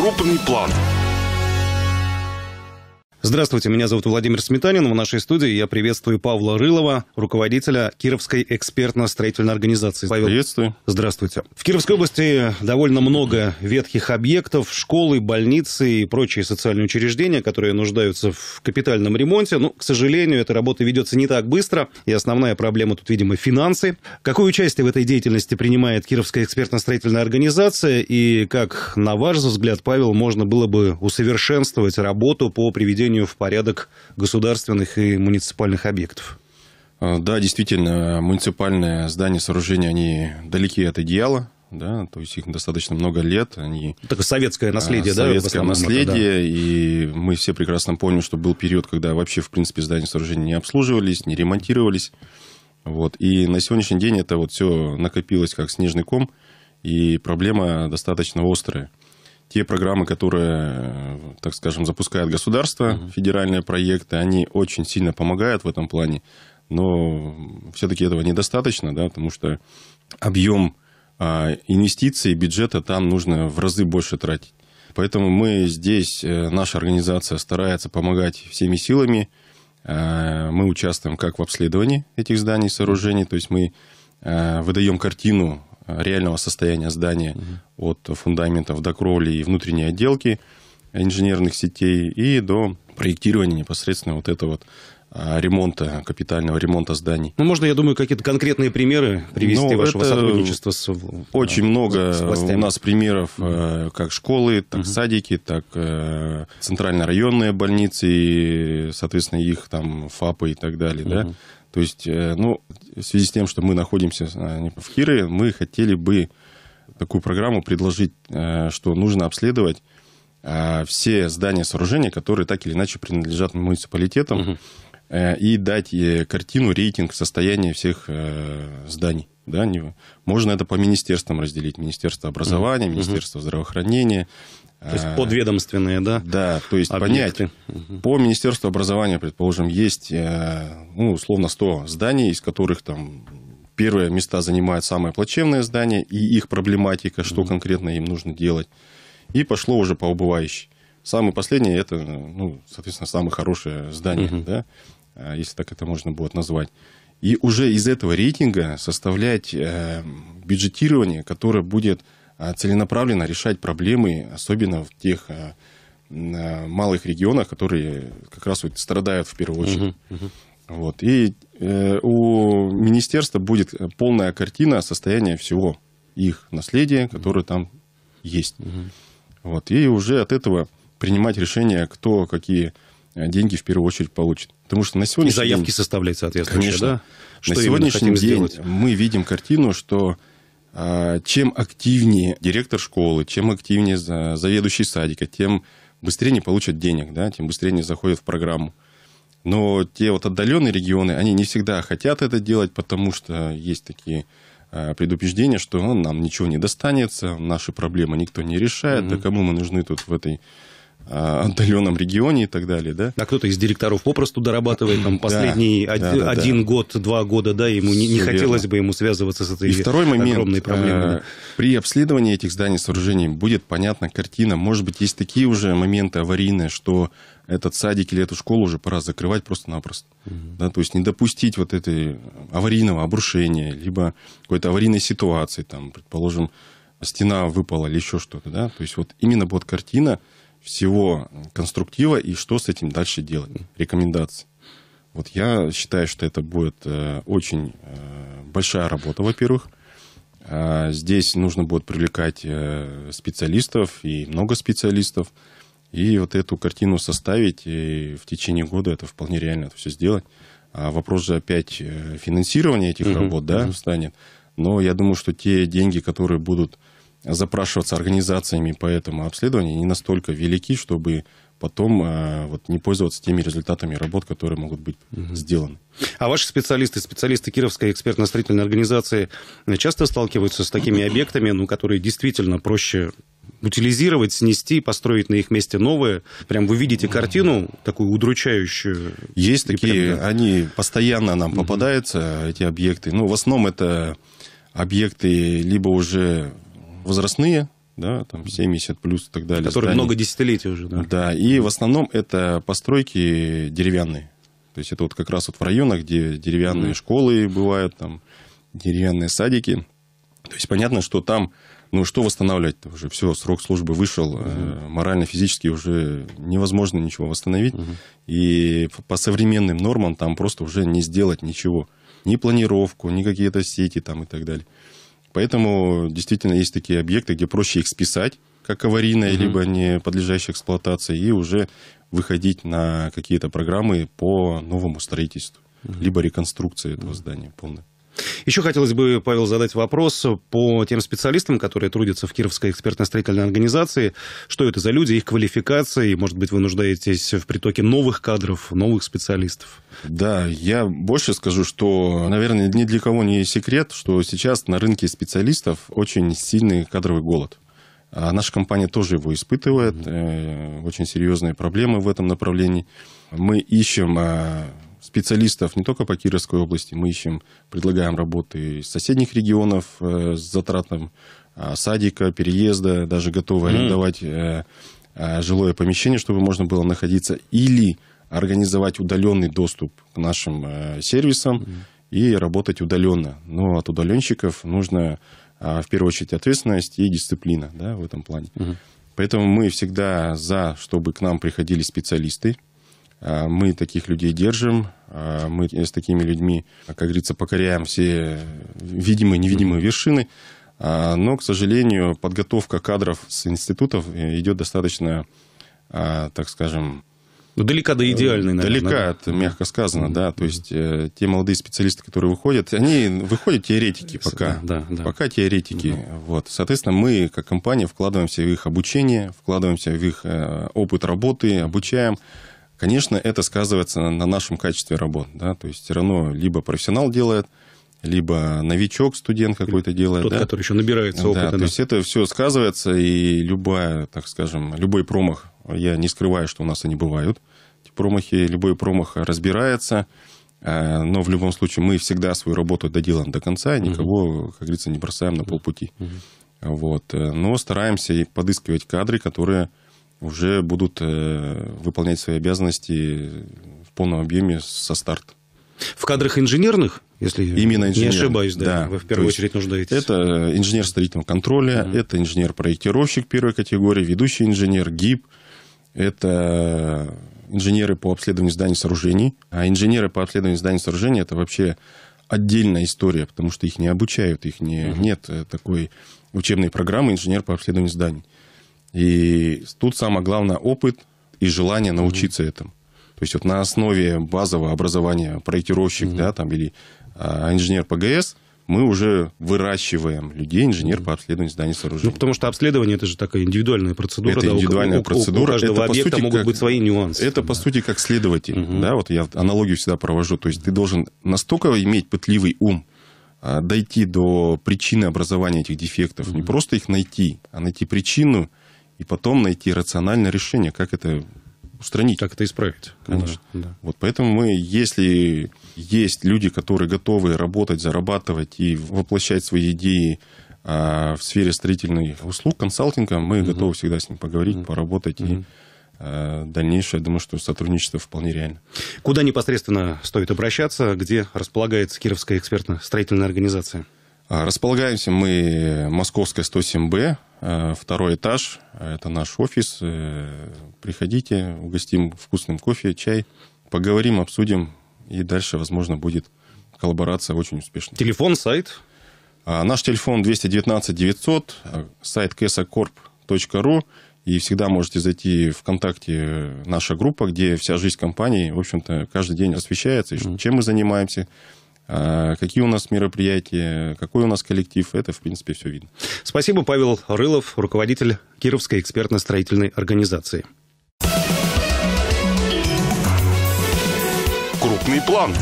крупный план – Здравствуйте, меня зовут Владимир Сметанин. В нашей студии я приветствую Павла Рылова, руководителя Кировской экспертно-строительной организации. Павел. Приветствую. Здравствуйте. В Кировской области довольно много ветхих объектов, школы, больницы и прочие социальные учреждения, которые нуждаются в капитальном ремонте. Но, ну, к сожалению, эта работа ведется не так быстро, и основная проблема тут, видимо, финансы. Какое участие в этой деятельности принимает Кировская экспертно-строительная организация, и как, на ваш взгляд, Павел, можно было бы усовершенствовать работу по приведению приведению в порядок государственных и муниципальных объектов. А, да, действительно, муниципальные здания, сооружения, они далеки от идеала, да, то есть их достаточно много лет, они... Такое советское а, наследие, да? Советское наследие, это, да. и мы все прекрасно помним, что был период, когда вообще, в принципе, здания сооружения не обслуживались, не ремонтировались, вот, и на сегодняшний день это вот все накопилось как снежный ком, и проблема достаточно острая те программы, которые, так скажем, запускает государство, угу. федеральные проекты, они очень сильно помогают в этом плане, но все-таки этого недостаточно, да, потому что объем а, инвестиций, бюджета там нужно в разы больше тратить. Поэтому мы здесь, э, наша организация старается помогать всеми силами. А, мы участвуем как в обследовании этих зданий, сооружений, то есть мы а, выдаем картину реального состояния здания угу. от фундаментов до кровли и внутренней отделки инженерных сетей и до проектирования непосредственно вот этого вот а, ремонта, капитального ремонта зданий. Ну, можно, я думаю, какие-то конкретные примеры привести ну, вашего сотрудничества с э, Очень много с у нас примеров, э, как школы, так mm садики, так э, центрально-районные больницы, и, соответственно, их там ФАПы и так далее, mm да. То есть, э, ну, в связи с тем, что мы находимся а, в Хире, мы хотели бы такую программу предложить, э, что нужно обследовать а, все здания, сооружения, которые так или иначе принадлежат муниципалитетам, угу. и дать картину, рейтинг состояния всех зданий. Да, не... Можно это по министерствам разделить. Министерство образования, угу. Министерство здравоохранения. То есть э, подведомственные, да? Да, то есть объекты. понять. По Министерству образования, предположим, есть, э, ну, условно, 100 зданий, из которых там первые места занимают самые плачевные здания и их проблематика, что конкретно им нужно делать. И пошло уже по убывающей. Самый последний это, ну, соответственно, самое хорошее здание, угу. да, э, если так это можно будет назвать. И уже из этого рейтинга составлять э, бюджетирование, которое будет э, целенаправленно решать проблемы, особенно в тех э, малых регионах, которые как раз вот страдают в первую очередь. Uh-huh, uh-huh. Вот. И у министерства будет полная картина состояния всего их наследия, которое там есть. Угу. Вот. И уже от этого принимать решение, кто какие Э, деньги в первую очередь получит. Потому что на сегодняшний И заявки день... составлять, соответственно. Конечно. Да? Что на сегодняшний день сделать? мы видим картину, что а, чем активнее директор школы, чем активнее заведующий садика, тем быстрее они получат денег, да, тем быстрее они заходят в программу. Но те вот отдаленные регионы, они не всегда хотят это делать, потому что есть такие а, предупреждения, что ну, нам ничего не достанется, наши проблемы никто не решает, mm-hmm. да кому мы нужны тут в этой а, отдаленном регионе и так далее, да. А кто-то из директоров попросту дорабатывает там последний да, од- да, один да. год, два года, да, ему не, не хотелось бы ему связываться с этой и второй момент, огромной проблемой. А, при обследовании этих зданий сооружений будет понятна картина. Может быть, есть такие уже моменты аварийные, что этот садик или эту школу уже пора закрывать просто-напросто. Угу. Да, то есть не допустить вот этой аварийного обрушения, либо какой-то аварийной ситуации, там, предположим, стена выпала или еще что-то. Да? То есть вот именно вот картина всего конструктива и что с этим дальше делать. Рекомендации. Вот я считаю, что это будет э, очень э, большая работа, во-первых. Э, здесь нужно будет привлекать э, специалистов и много специалистов. И вот эту картину составить, и в течение года это вполне реально это все сделать. А вопрос же опять э, финансирования этих работ, да, станет Но я думаю, что те деньги, которые будут запрашиваться организациями по этому обследованию не настолько велики, чтобы потом э, вот, не пользоваться теми результатами работ, которые могут быть угу. сделаны. А ваши специалисты, специалисты Кировской экспертно-строительной организации часто сталкиваются с такими объектами, ну, которые действительно проще утилизировать, снести, построить на их месте новые. Прям вы видите картину такую удручающую. Есть такие, прям, да. они постоянно нам попадаются, эти объекты. Ну, в основном это объекты либо уже возрастные, да, там 70 плюс и так далее. Которые много десятилетий уже, да. Да, и в основном это постройки деревянные. То есть это вот как раз вот в районах, где деревянные mm. школы бывают, там деревянные садики. То есть понятно, что там, ну что восстанавливать-то уже? Все, срок службы вышел, mm. э, морально-физически уже невозможно ничего восстановить. Mm. И по современным нормам там просто уже не сделать ничего. Ни планировку, ни какие-то сети там и так далее. Поэтому действительно есть такие объекты, где проще их списать, как аварийные, угу. либо не подлежащие эксплуатации, и уже выходить на какие-то программы по новому строительству, угу. либо реконструкции этого угу. здания полной. Еще хотелось бы, Павел, задать вопрос по тем специалистам, которые трудятся в Кировской экспертно-строительной организации. Что это за люди, их квалификации? Может быть, вы нуждаетесь в притоке новых кадров, новых специалистов? Да, я больше скажу, что, наверное, ни для кого не секрет, что сейчас на рынке специалистов очень сильный кадровый голод. А наша компания тоже его испытывает. Э, очень серьезные проблемы в этом направлении. Мы ищем а, специалистов не только по Кировской области, мы ищем, предлагаем работы из соседних регионов э, с затратом а, садика, переезда, даже готовы mm. арендовать э, э, жилое помещение, чтобы можно было находиться, или организовать удаленный доступ к нашим сервисам mm. и работать удаленно. Но от удаленщиков нужно а, в первую очередь ответственность и дисциплина да, в этом плане. Mm. Поэтому мы всегда за, чтобы к нам приходили специалисты, а, мы таких людей держим, а, мы с такими людьми, как говорится, покоряем все видимые, невидимые вершины. А, но, к сожалению, подготовка кадров с институтов э, идет достаточно, так скажем... Ну, далека до идеальной, наверное. Далека, да? мягко сказано, да. То есть э, те молодые специалисты, которые выходят, они выходят теоретики пока. Да, да. Пока теоретики. mm Вот. Соответственно, мы, как компания, вкладываемся в их обучение, вкладываемся в их э, опыт работы, обучаем. Конечно, это сказывается на нашем качестве работы, Да? То есть все равно либо профессионал делает, либо новичок, студент какой-то делает. Тот, да? который еще набирается опыта. Да, то есть это все сказывается, и любая, так скажем, любой промах, я не скрываю, что у нас они бывают, эти промахи, любой промах разбирается, э, но в любом случае мы всегда свою работу доделаем до конца, никого, как говорится, не бросаем на полпути. Вот. Э, но стараемся подыскивать кадры, которые уже будут э, выполнять свои обязанности в полном объеме со старт В кадрах инженерных, если Именно инженер, не ошибаюсь, да, да. вы в первую То очередь нуждаетесь. Это инженер строительного контроля, mm-hmm. это инженер-проектировщик первой категории, ведущий инженер, ГИБ, это инженеры по обследованию зданий и сооружений. А инженеры по обследованию зданий и сооружений – это вообще отдельная история, потому что их не обучают, их не, mm-hmm. нет э, такой учебной программы инженер по обследованию зданий. И тут самое главное опыт и желание научиться mm-hmm. этому. То есть вот на основе базового образования проектировщик mm-hmm. да, там, или а, инженер ПГС мы уже выращиваем людей, инженер по обследованию зданий сооружений. Ну, потому что обследование это же такая индивидуальная процедура. Это да, индивидуальная у, процедура. У, у каждого это, объекта сути, могут как, быть свои нюансы. Это, да. по сути, как следователь. Угу. Да, вот я аналогию всегда провожу. То есть ты должен настолько иметь пытливый ум, а, дойти до причины образования этих дефектов. Угу. Не просто их найти, а найти причину, и потом найти рациональное решение, как это устранить. Как это исправить. Конечно. Да, да. Вот поэтому мы, если есть люди, которые готовы работать, зарабатывать и воплощать свои идеи а, в сфере строительных услуг, консалтинга, мы угу. готовы всегда с ним поговорить, угу. поработать угу. и а, дальнейшее, я думаю, что сотрудничество вполне реально. Куда непосредственно стоит обращаться, где располагается Кировская экспертно-строительная организация? А, располагаемся мы э, Московская 107Б, Э, второй этаж. Э, это наш офис. Э, приходите, угостим вкусным кофе, чай. Поговорим, обсудим. И дальше, возможно, будет коллаборация очень успешная. Телефон, сайт? А, наш телефон 219 900, сайт kesacorp.ru. И всегда можете зайти в ВКонтакте наша группа, где вся жизнь компании, в общем-то, каждый день освещается, чем мы занимаемся, а какие у нас мероприятия, какой у нас коллектив, это, в принципе, все видно. Спасибо, Павел Рылов, руководитель Кировской экспертно-строительной организации. Крупный план.